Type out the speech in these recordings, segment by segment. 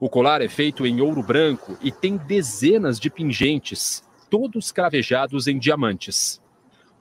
O colar é feito em ouro branco e tem dezenas de pingentes, todos cravejados em diamantes.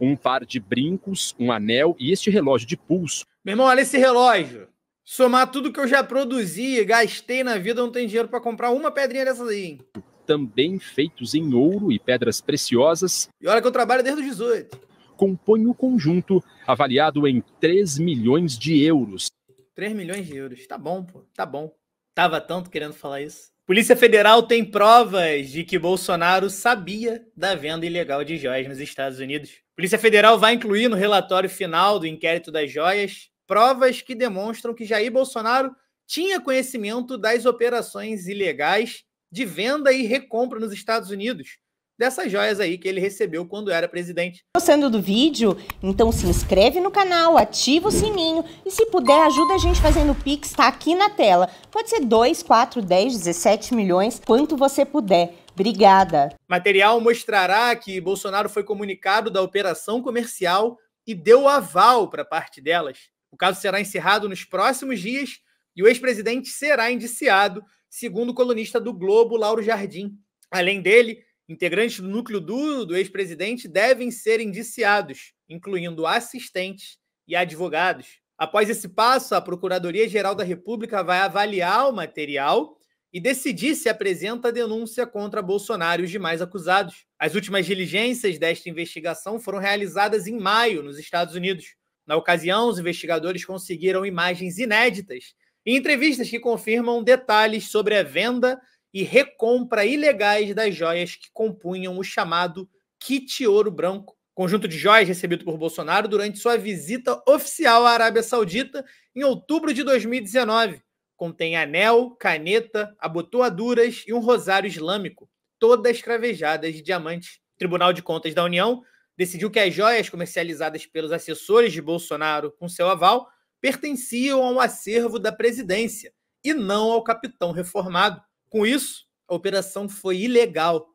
Um par de brincos, um anel e este relógio de pulso. Meu irmão, olha esse relógio. Somar tudo que eu já produzi, gastei na vida, não tem dinheiro para comprar uma pedrinha dessas aí, Também feitos em ouro e pedras preciosas. E olha que eu trabalho desde os 18. Compõe o conjunto, avaliado em 3 milhões de euros. 3 milhões de euros, tá bom, pô, tá bom. Tava tanto querendo falar isso. Polícia Federal tem provas de que Bolsonaro sabia da venda ilegal de joias nos Estados Unidos. Polícia Federal vai incluir no relatório final do inquérito das joias provas que demonstram que Jair Bolsonaro tinha conhecimento das operações ilegais de venda e recompra nos Estados Unidos, dessas joias aí que ele recebeu quando era presidente. Gostando do vídeo? Então se inscreve no canal, ativa o sininho e se puder ajuda a gente fazendo Pix, tá aqui na tela. Pode ser 2, 4, 10, 17 milhões, quanto você puder. Obrigada. Material mostrará que Bolsonaro foi comunicado da operação comercial e deu aval para parte delas. O caso será encerrado nos próximos dias e o ex-presidente será indiciado, segundo o colunista do Globo, Lauro Jardim. Além dele, Integrantes do núcleo duro do ex-presidente devem ser indiciados, incluindo assistentes e advogados. Após esse passo, a Procuradoria-Geral da República vai avaliar o material e decidir se apresenta a denúncia contra Bolsonaro e os demais acusados. As últimas diligências desta investigação foram realizadas em maio, nos Estados Unidos. Na ocasião, os investigadores conseguiram imagens inéditas e entrevistas que confirmam detalhes sobre a venda e recompra ilegais das joias que compunham o chamado kit ouro branco, conjunto de joias recebido por Bolsonaro durante sua visita oficial à Arábia Saudita em outubro de 2019. Contém anel, caneta, abotoaduras e um rosário islâmico, todas cravejadas de diamantes. O Tribunal de Contas da União decidiu que as joias comercializadas pelos assessores de Bolsonaro com seu aval pertenciam ao acervo da presidência e não ao capitão reformado. Com isso, a operação foi ilegal.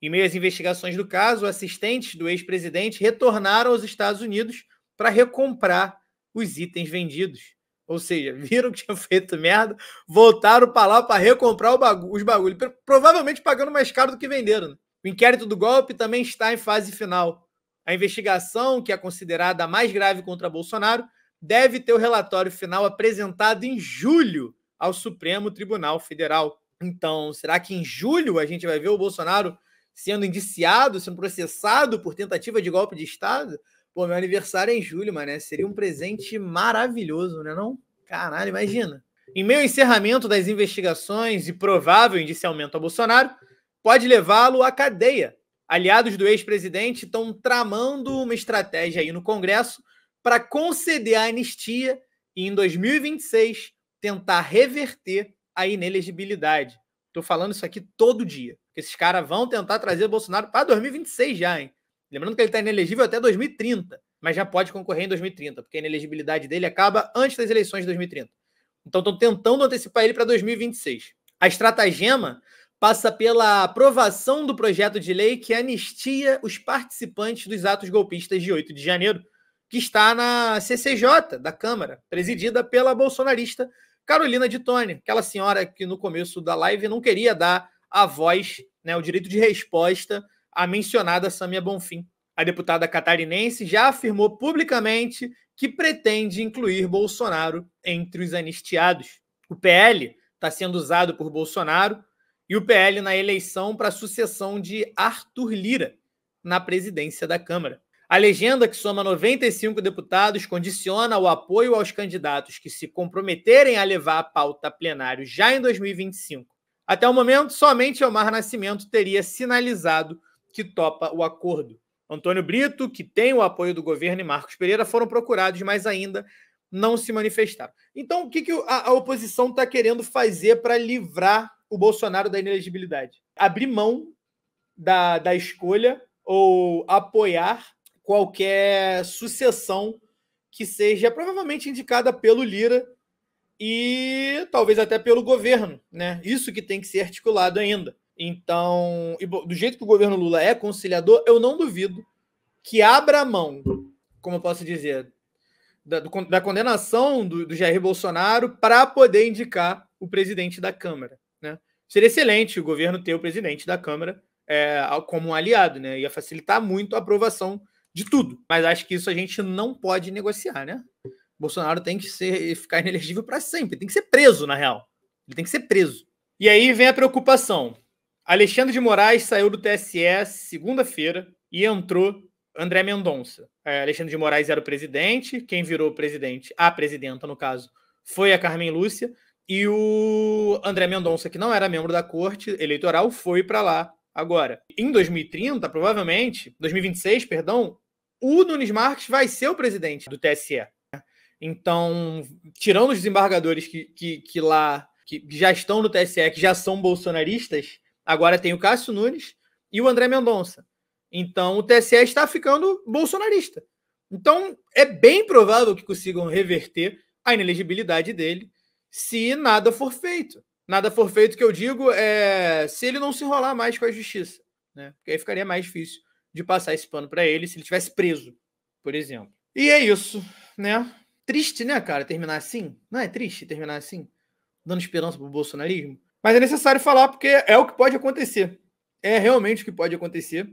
Em meio às investigações do caso, assistentes do ex-presidente retornaram aos Estados Unidos para recomprar os itens vendidos. Ou seja, viram que tinha feito merda, voltaram para lá para recomprar os bagulhos, provavelmente pagando mais caro do que venderam. Né? O inquérito do golpe também está em fase final. A investigação, que é considerada a mais grave contra Bolsonaro, deve ter o relatório final apresentado em julho ao Supremo Tribunal Federal. Então, será que em julho a gente vai ver o Bolsonaro sendo indiciado, sendo processado por tentativa de golpe de Estado? Pô, meu aniversário é em julho, mané. Seria um presente maravilhoso, né? Não? Caralho, imagina. Em meio ao encerramento das investigações e provável indiciamento a Bolsonaro, pode levá-lo à cadeia. Aliados do ex-presidente estão tramando uma estratégia aí no Congresso para conceder a anistia e, em 2026, tentar reverter a inelegibilidade. Estou falando isso aqui todo dia. Esses caras vão tentar trazer o Bolsonaro para 2026 já, hein? Lembrando que ele está inelegível até 2030, mas já pode concorrer em 2030, porque a inelegibilidade dele acaba antes das eleições de 2030. Então estão tentando antecipar ele para 2026. A estratagema passa pela aprovação do projeto de lei que anistia os participantes dos atos golpistas de 8 de janeiro, que está na CCJ da Câmara, presidida pela bolsonarista Carolina de Tone, aquela senhora que no começo da live não queria dar a voz, né, o direito de resposta à mencionada Samia Bonfim. A deputada catarinense já afirmou publicamente que pretende incluir Bolsonaro entre os anistiados. O PL está sendo usado por Bolsonaro e o PL na eleição para a sucessão de Arthur Lira na presidência da Câmara. A legenda, que soma 95 deputados, condiciona o apoio aos candidatos que se comprometerem a levar a pauta a plenário já em 2025. Até o momento, somente Omar Nascimento teria sinalizado que topa o acordo. Antônio Brito, que tem o apoio do governo, e Marcos Pereira foram procurados, mas ainda não se manifestaram. Então, o que, que a, a oposição está querendo fazer para livrar o Bolsonaro da inelegibilidade? Abrir mão da, da escolha ou apoiar qualquer sucessão que seja provavelmente indicada pelo Lira e talvez até pelo governo, né? Isso que tem que ser articulado ainda. Então, do jeito que o governo Lula é conciliador, eu não duvido que abra mão, como eu posso dizer, da, do, da condenação do, do Jair Bolsonaro para poder indicar o presidente da Câmara. Né? Seria excelente o governo ter o presidente da Câmara é, como um aliado, né? Ia facilitar muito a aprovação de tudo. Mas acho que isso a gente não pode negociar, né? Bolsonaro tem que ser, ficar inelegível para sempre, tem que ser preso, na real. Ele tem que ser preso. E aí vem a preocupação. Alexandre de Moraes saiu do TSE segunda-feira e entrou André Mendonça. É, Alexandre de Moraes era o presidente, quem virou presidente, a presidenta, no caso, foi a Carmen Lúcia. E o André Mendonça, que não era membro da corte eleitoral, foi para lá agora. Em 2030, provavelmente, 2026, perdão, o Nunes Marques vai ser o presidente do TSE. Né? Então, tirando os desembargadores que, que, que lá que já estão no TSE, que já são bolsonaristas, agora tem o Cássio Nunes e o André Mendonça. Então, o TSE está ficando bolsonarista. Então, é bem provável que consigam reverter a inelegibilidade dele se nada for feito. Nada for feito, que eu digo, é se ele não se enrolar mais com a justiça, né? Porque aí ficaria mais difícil de passar esse pano para ele se ele tivesse preso, por exemplo. E é isso, né? Triste, né, cara, terminar assim? Não é triste terminar assim? Dando esperança pro bolsonarismo? Mas é necessário falar porque é o que pode acontecer. É realmente o que pode acontecer.